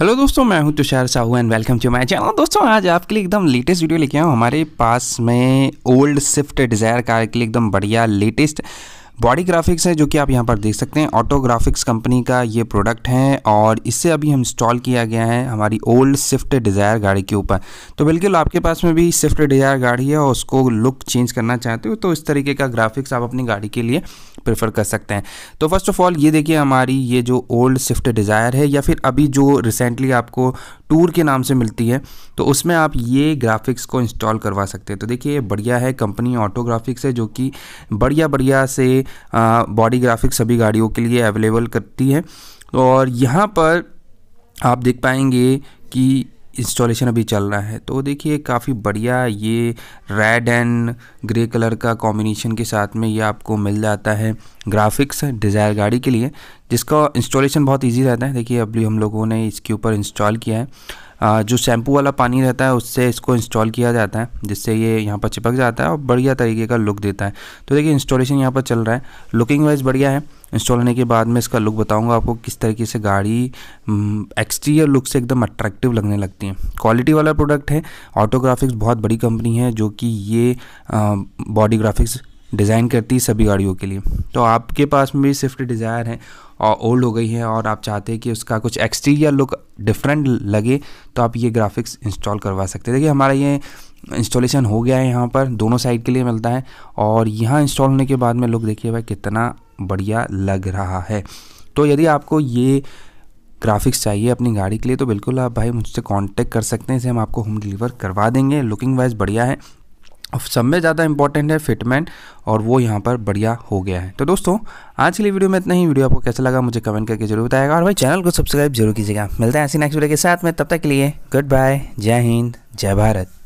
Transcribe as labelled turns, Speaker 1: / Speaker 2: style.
Speaker 1: hello दोस्तों मैं हूं Tushar Sahu and welcome to my channel दोस्तों आज आपके लिए एकदम लेटेस्ट वीडियो लेके आया हूं हमारे पास में ओल्ड स्विफ्ट डिज़ायर कार के लिए एकदम बढ़िया लेटेस्ट बॉडी ग्राफिक्स है जो कि आप यहाँ पर देख सकते हैं ऑटो ग्राफिक्स कंपनी का ये प्रोडक्ट है और इससे अभी हम इंस्टॉल किया गया है हमारी ओल्ड स्विफ्ट डिज़ायर गाड़ी के ऊपर तो बिल्कुल आपके पास में भी स्विफ्ट डिज़ायर गाड़ी है और उसको लुक चेंज करना चाहते हो तो इस तरीके का ग्राफिक्स आप अपनी गाड़ी के लिए प्रेफर कर सकते हैं तो फर्स्ट ऑफ ऑल ये देखिए हमारी ये जो ओल्ड स्विफ्ट डिज़ायर है या फिर अभी जो रिसेंटली आपको टूर के नाम से मिलती है तो उसमें आप ये ग्राफिक्स को इंस्टॉल करवा सकते हैं तो देखिए बढ़िया है कंपनी ऑटो ग्राफिक्स है जो कि बढ़िया बढ़िया से बॉडी ग्राफिक सभी गाड़ियों के लिए अवेलेबल करती है और यहाँ पर आप देख पाएंगे कि इंस्टॉलेशन अभी चल रहा है तो देखिए काफ़ी बढ़िया ये रेड एंड ग्रे कलर का कॉम्बिनेशन के साथ में ये आपको मिल जाता है ग्राफिक्स डिज़ायर गाड़ी के लिए जिसका इंस्टॉलेशन बहुत इजी रहता है देखिए अभी हम लोगों ने इसके ऊपर इंस्टॉल किया है जो शैम्पू वाला पानी रहता है उससे इसको इंस्टॉल किया जाता है जिससे ये यहाँ पर चिपक जाता है और बढ़िया तरीके का लुक देता है तो देखिए इंस्टॉलेशन यहाँ पर चल रहा है लुकिंग वाइज बढ़िया है इंस्टॉल होने के बाद मैं इसका लुक बताऊंगा आपको किस तरीके से गाड़ी एक्सटीरियर लुक से एकदम अट्रैक्टिव लगने लगती है क्वालिटी वाला प्रोडक्ट है ऑटो ग्राफिक्स बहुत बड़ी कंपनी है जो कि ये बॉडी ग्राफिक्स डिज़ाइन करती है सभी गाड़ियों के लिए तो आपके पास में भी स्विफ्ट डिज़ायर है और ओल्ड हो गई है और आप चाहते हैं कि उसका कुछ एक्सटीरियर लुक डिफरेंट लगे तो आप ये ग्राफिक्स इंस्टॉल करवा सकते हैं देखिए हमारा ये इंस्टॉलेशन हो गया है यहाँ पर दोनों साइड के लिए मिलता है और यहाँ इंस्टॉल होने के बाद में लुक देखिए भाई कितना बढ़िया लग रहा है तो यदि आपको ये ग्राफिक्स चाहिए अपनी गाड़ी के लिए तो बिल्कुल आप भाई मुझसे कांटेक्ट कर सकते हैं इसे हम आपको होम डिलीवर करवा देंगे लुकिंग वाइज बढ़िया है सब में ज़्यादा इंपॉर्टेंट है फिटमेंट और वो यहाँ पर बढ़िया हो गया है तो दोस्तों आज के लिए वीडियो में इतना ही वीडियो आपको कैसा लगा मुझे कमेंट करके जरूर बताएगा और भाई चैनल को सब्सक्राइब जरूर कीजिएगा मिलते हैं ऐसी नेक्स्ट वीडियो के साथ में तब तक के लिए गुड बाय जय हिंद जय भारत